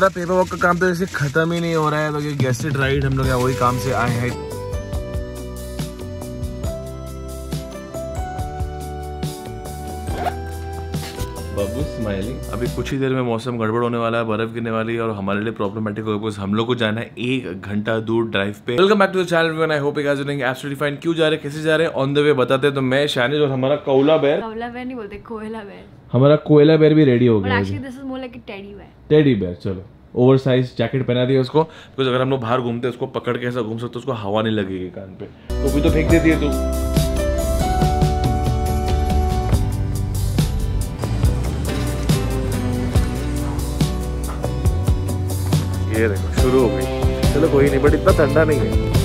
हमारा paper work का काम तो जैसे खत्म ही नहीं हो रहा है तो गेस्टेड राइड हम लोग यहाँ वही काम से आए हैं स्माइलिंग अभी कुछ ही देर में मौसम गड़बड़ होने वाला है बर्फ गिरने वाली है और हमारे लिए प्रॉब्लमेटिक होगा बिकॉज हम लोग को जाना है एक घंटा दूर ड्राइव पे welcome back to the channel I hope guys doing absolutely fine क्यों जा रहे कैसे जा रहे ऑन द वे बताते हैं तो मैं शानिज और हमारा कौला बैर कौला बैर नहीं बोलते कोयला बैर हमारा कोयला बेर भी रेडी हो गया टेडी बेर चलो ओवर साइज जैकेट पहना दिया उसको बिकॉज अगर हम लोग बाहर घूमते उसको पकड़ के ऐसा घूम सकते उसको हवा नहीं लगेगी कान पे तो भी तो फेंक देती है तू ये देखो शुरू हो गई चलो कोई नहीं बट इतना ठंडा नहीं है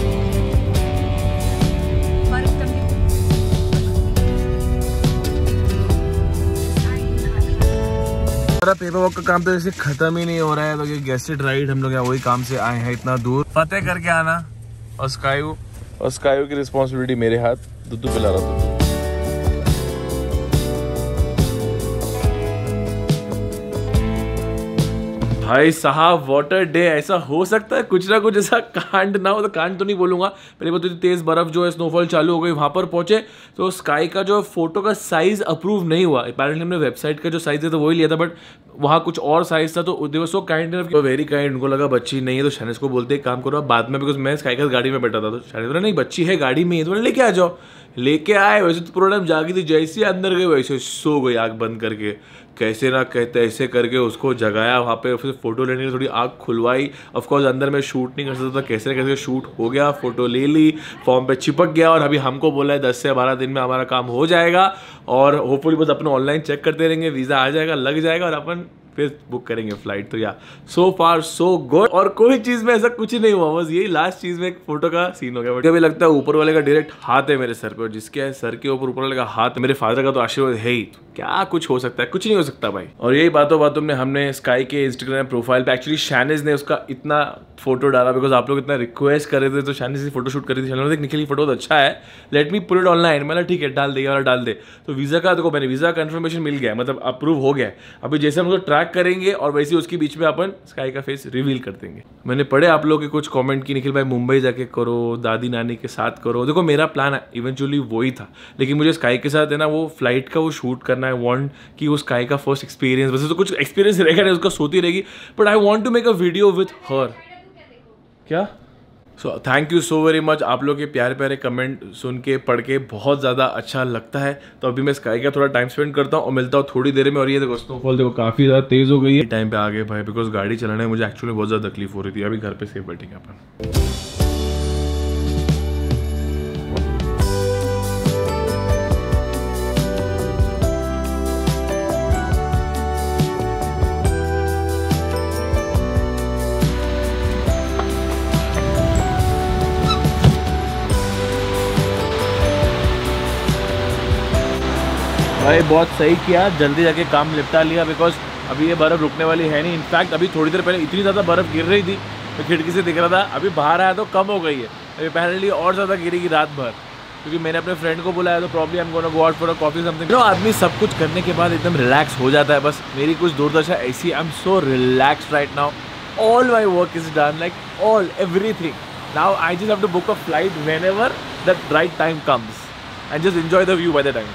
हमारा पेपर वर्क का काम तो जैसे खत्म ही नहीं हो रहा है तो गेस्टेड राइड हम लोग यहाँ वही काम से आए हैं इतना दूर फतेह करके आना और स्कायू और स्कायू की रिस्पॉन्सिबिलिटी मेरे हाथ दुद्ध पिला रहा था भाई साहब वाटर डे ऐसा हो सकता है कुछ ना कुछ ऐसा कांड ना हो तो कांड तो नहीं बोलूंगा पहले बता तो तेज़ बर्फ़ जो है स्नोफॉल चालू हो गई वहाँ पर पहुंचे तो स्काई का जो फोटो का साइज़ अप्रूव नहीं हुआ अपेरेंटली हमने वेबसाइट का जो साइज़ है तो वही लिया था बट वहाँ कुछ और साइज़ था तो दिवस सो काइंड वेरी काइंड उनको लगा बच्ची नहीं है तो शनिश को बोलते काम करो बाद में बिकॉज मैं स्काई का गाड़ी में बैठा था तो शनिश बोला नहीं बच्ची है गाड़ी में ही तो लेके आ जाओ लेके आए वैसे तो प्रॉब्लम जागी थी जैसे अंदर गए वैसे सो गई आग बंद करके कैसे ना कहते ऐसे करके उसको जगाया वहाँ पे फिर फ़ोटो लेने के लिए थोड़ी आग खुलवाई ऑफकोर्स अंदर में शूट नहीं कर सकता था कैसे ना कैसे शूट हो गया फ़ोटो ले ली फॉर्म पे चिपक गया और अभी हमको बोला है दस से बारह दिन में हमारा काम हो जाएगा और होपफुली बस अपना ऑनलाइन चेक करते रहेंगे वीज़ा आ जाएगा लग जाएगा और अपन फिर बुक करेंगे फ्लाइट तो या सो फार सो गुड और कोई चीज़ में ऐसा कुछ ही नहीं हुआ बस यही लास्ट चीज़ में एक फोटो का सीन हो गया बट अभी लगता है ऊपर वाले का डायरेक्ट हाथ है मेरे सर पर जिसके सर के ऊपर ऊपर वाले का हाथ मेरे फादर का तो आशीर्वाद है ही क्या कुछ हो सकता है कुछ नहीं हो सकता भाई और यही बातों बातों में हमने स्काई के इंस्टाग्राम प्रोफाइल पे एक्चुअली शैनिज ने उसका इतना फोटो डाला बिकॉज आप लोग इतना रिक्वेस्ट कर रहे थे तो शैनिज ने फोटो शूट करी थी शैनिज निकली फोटो तो अच्छा है लेट मी पुट ऑनलाइन मैंने ठीक है डाल दे और डाल दे तो वीज़ा का देखो मैंने वीज़ा कन्फर्मेशन मिल गया मतलब अप्रूव हो गया अभी जैसे हम उसको ट्रैक करेंगे और वैसे उसके बीच में अपन स्काई का फेस रिवील कर देंगे मैंने पढ़े आप लोग के कुछ कॉमेंट की निखिल भाई मुंबई जाके करो दादी नानी के साथ करो देखो मेरा प्लान इवेंचुअली वही था लेकिन मुझे स्काई के साथ है ना वो फ्लाइट का वो शूट करना करना आई वॉन्ट कि उस काय का फर्स्ट एक्सपीरियंस वैसे तो कुछ एक्सपीरियंस रहेगा नहीं उसका सोती रहेगी but I want to make a video with her क्या so thank you so very much आप लोग के प्यारे प्यारे कमेंट सुन के पढ़ के बहुत ज़्यादा अच्छा लगता है तो अभी मैं स्काई का थोड़ा टाइम स्पेंड करता हूँ और मिलता हूँ थोड़ी देर में और ये देखो स्नोफॉल देखो काफ़ी ज़्यादा तेज़ हो गई है टाइम पे आ गए भाई बिकॉज गाड़ी चलाने में मुझे एक्चुअली बहुत ज़्यादा तकलीफ हो रही थी अभी घर पे सेफ बैठेंगे अपन भाई बहुत सही किया जल्दी जाके काम निपटा लिया बिकॉज अभी ये बर्फ़ रुकने वाली है नहीं इनफैक्ट अभी थोड़ी देर पहले इतनी ज़्यादा बर्फ़ गिर रही थी तो खिड़की से दिख रहा था अभी बाहर आया तो कम हो गई है अभी पहले लिए और ज़्यादा गिरेगी रात भर क्योंकि मैंने अपने फ्रेंड को बुलाया तो प्रॉब्लम हम gonna go for coffee something no आदमी सब कुछ करने के बाद एकदम रिलैक्स हो जाता है बस मेरी कुछ दूरदर्शा ऐसी I am so relax right now all my work is done like all everything now I just have to book a flight whenever that right time comes and just enjoy the view by the time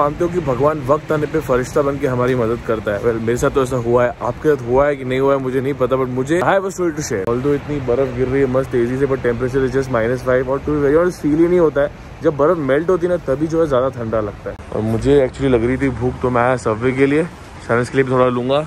मानते हो कि भगवान वक्त आने पे फरिश्ता बन के हमारी मदद करता है well, मेरे साथ तो ऐसा हुआ है आपके साथ हुआ है कि नहीं हुआ है मुझे नहीं पता बट मुझे I have to share although इतनी बर्फ गिर रही है मस्त तेजी से but temperature is just minus five और टू वेरी और फील ही नहीं होता है जब बर्फ मेल्ट होती है ना तभी जो है ज़्यादा ठंडा लगता है और मुझे एक्चुअली लग रही थी भूख तो मैं आया सब्वे के लिए सनस के लिए थोड़ा लूंगा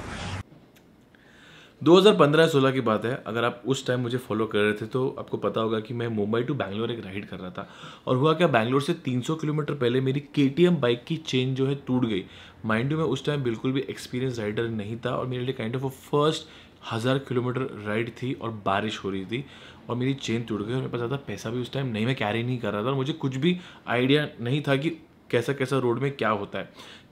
2015-16 की बात है अगर आप उस टाइम मुझे फॉलो कर रहे थे तो आपको पता होगा कि मैं मुंबई टू बैंगलोर एक राइड कर रहा था और हुआ क्या बैंगलोर से 300 किलोमीटर पहले मेरी के बाइक की चेन जो है टूट गई माइंड यू मैं उस टाइम बिल्कुल भी एक्सपीरियंस राइडर नहीं था और मेरे लिए काइंड ऑफ फर्स्ट हज़ार किलोमीटर राइड थी और बारिश हो रही थी और मेरी चेन टूट गई और मेरे पास ज़्यादा पैसा भी उस टाइम नहीं मैं कैरी नहीं कर रहा था और मुझे कुछ भी आइडिया नहीं था कि कैसा कैसा रोड में क्या होता है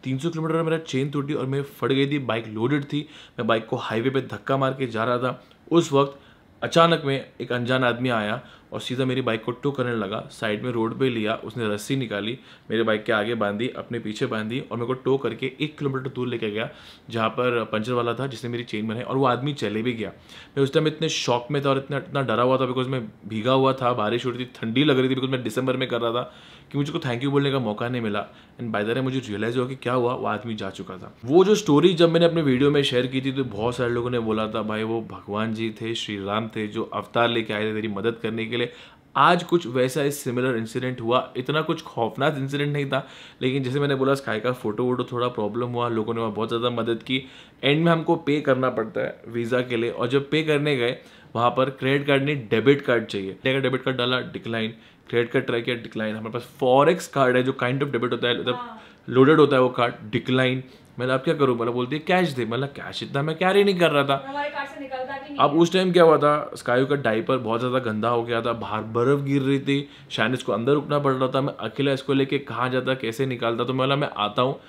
300 किलोमीटर में मेरा चेन टूटी और मैं फट गई थी बाइक लोडेड थी मैं बाइक को हाईवे पे धक्का मार के जा रहा था उस वक्त अचानक में एक अनजान आदमी आया और सीधा मेरी बाइक को टो करने लगा साइड में रोड पे लिया उसने रस्सी निकाली मेरे बाइक के आगे बांधी अपने पीछे बांधी और मेरे को टो करके एक किलोमीटर दूर लेके गया जहाँ पर पंचर वाला था जिसने मेरी चेन बनाई और वो आदमी चले भी गया मैं उस टाइम इतने शॉक में था और इतना इतना डरा हुआ था बिकॉज मैं भीगा हुआ था बारिश हो रही थी ठंडी लग रही थी बिकॉज मैं दिसंबर में कर रहा था कि मुझे को थैंक यू बोलने का मौका नहीं मिला एंड बाय द वे मुझे रियलाइज़ हुआ कि क्या हुआ वो आदमी जा चुका था वो जो स्टोरी जब मैंने अपने वीडियो में शेयर की थी तो बहुत सारे लोगों ने बोला था भाई वो भगवान जी थे श्री राम थे जो अवतार लेके आए थे तेरी मदद करने के लिए आज कुछ वैसा ही सिमिलर इंसिडेंट हुआ इतना कुछ खौफनाक इंसिडेंट नहीं था लेकिन जैसे मैंने बोला स्काई का फ़ोटो वोटो थोड़ा प्रॉब्लम हुआ लोगों ने वहाँ बहुत ज़्यादा मदद की एंड में हमको पे करना पड़ता है वीज़ा के लिए और जब पे करने गए वहाँ पर क्रेडिट कार्ड नहीं डेबिट कार्ड चाहिए अगर डेबिट कार्ड डाला डिक्लाइन क्रेडिट कार्ड ट्राई किया डिक्लाइन हमारे पास फॉरेक्स कार्ड है जो काइंड ऑफ डेबिट होता है मतलब लोडेड हाँ। होता है वो कार्ड डिक्लाइन मैंने अब क्या करूँ मैंने बोल दिया कैश दे मतलब कैश इतना मैं कैरी नहीं कर रहा था अब उस टाइम क्या हुआ था स्कायू का डाइपर बहुत ज़्यादा गंदा हो गया था बाहर बर्फ़ गिर रही थी शायद इसको अंदर रुकना पड़ रहा था मैं अकेला इसको लेके कहाँ जाता कैसे निकालता तो मैं बोला मैं आता हूँ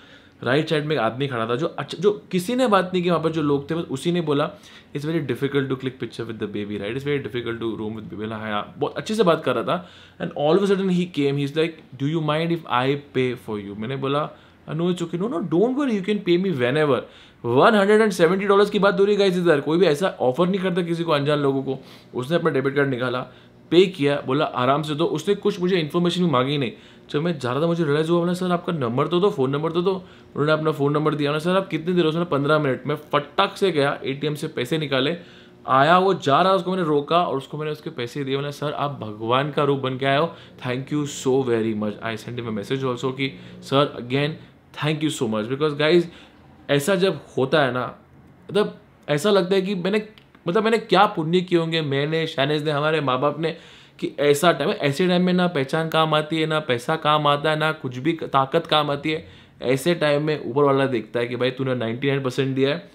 राइट साइड में एक आदमी खड़ा था जो अच्छा जो किसी ने बात नहीं की वहाँ पर जो लोग थे बस उसी ने बोला it's very difficult to click picture with the baby right it's very difficult to room with baby हाँ यार बहुत अच्छे से बात कर रहा था and all of sudden he came he is like do you mind if I pay for you मैंने बोला अनुज चुकी no no don't worry you can pay me whenever one hundred and seventy dollar की बात दूरी गई इधर कोई भी ऐसा ऑफर नहीं करता किसी को अनजान लोगों को उसने अपना डेबिट कार्ड निकाला पे किया बोला आराम से दो उसने कुछ मुझे इन्फॉर्मेशन भी मांगी नहीं जब मैं ज़्यादा मुझे रिलाइज हुआ बोला सर आपका नंबर तो दो फ़ोन नंबर तो दो उन्होंने अपना फ़ोन नंबर दिया सर आप कितनी देर हो उसने पंद्रह मिनट में फटाक से गया ए से पैसे निकाले आया वो जा रहा उसको मैंने रोका और उसको मैंने उसके पैसे दिए बोला सर आप भगवान का रूप बन के आए हो thank you so very much I send में मैसेज ऑल्सो कि sir again thank you so much because guys ऐसा जब होता है ना मतलब ऐसा लगता है कि मैंने मतलब मैंने क्या पुण्य किए होंगे मैंने शानेज ने हमारे माँ बाप ने कि ऐसा टाइम ऐसे टाइम में ना पहचान काम आती है ना पैसा काम आता है ना कुछ भी ताकत काम आती है ऐसे टाइम में ऊपर वाला देखता है कि भाई तूने नाइन्टी नाइन परसेंट दिया है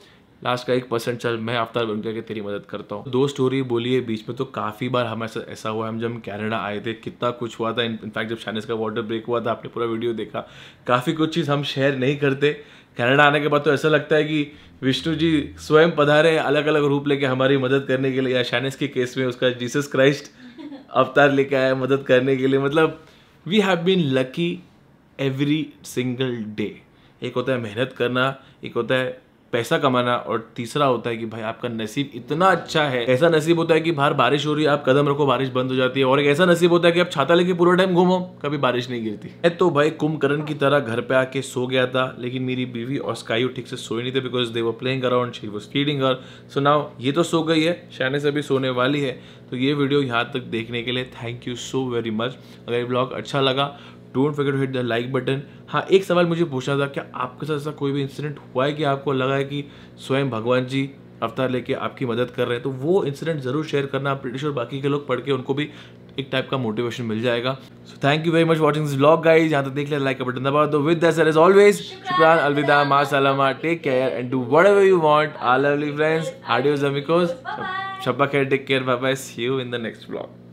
लास्ट का एक परसेंट चल मैं अवतार बन करके तेरी मदद करता हूँ दो स्टोरी बोली है बीच में तो काफ़ी बार हमारे साथ ऐसा हुआ हम जब कनाडा आए थे कितना कुछ हुआ था इनफैक्ट जब शानिस का वाटर ब्रेक हुआ था आपने पूरा वीडियो देखा काफ़ी कुछ चीज़ हम शेयर नहीं करते कनाडा आने के बाद तो ऐसा लगता है कि विष्णु जी स्वयं पधारे अलग अलग रूप लेके हमारी मदद करने के लिए या शानिस के केस में उसका जीसस क्राइस्ट अवतार लेके आया मदद करने के लिए मतलब we have been lucky every single day एक होता है मेहनत करना एक होता है पैसा कमाना और तीसरा होता है कि भाई आपका नसीब इतना अच्छा है ऐसा नसीब होता है कि बाहर बारिश हो रही है आप कदम रखो बारिश बंद हो जाती है और एक ऐसा नसीब होता है कि आप छाता लेके पूरा टाइम घूमो कभी बारिश नहीं गिरती मैं तो भाई कुंभकर्ण की तरह घर पे आके सो गया था लेकिन मेरी बीवी और स्कायू ठीक से सोई नहीं थे बिकॉज दे वो प्लेइंग अराउंड शी वो फीडिंग और सो नाउ ये तो सो गई है शहने से भी सोने वाली है तो ये वीडियो यहाँ तक देखने के लिए thank you so very much अगर ये ब्लॉग अच्छा लगा don't forget to hit the like button हाँ एक सवाल मुझे पूछना था क्या आपके साथ ऐसा कोई भी इंसिडेंट हुआ है कि आपको लगा है कि स्वयं भगवान जी अवतार लेके आपकी मदद कर रहे हैं तो वो इंसिडेंट ज़रूर शेयर करना आप ब्रिटिश और बाकी के लोग पढ़ के उनको भी एक टाइप का मोटिवेशन मिल जाएगा so thank you very much watching this blog guys यहाँ तक देख लिया लाइक का बटन दबा दो विद सर इज ऑलवेज शुक्रान अलविदा मा सलामा take care and do whatever you want are lovely friends आडियो जमिकोज शपा खेर take care bye bye see you in the next blog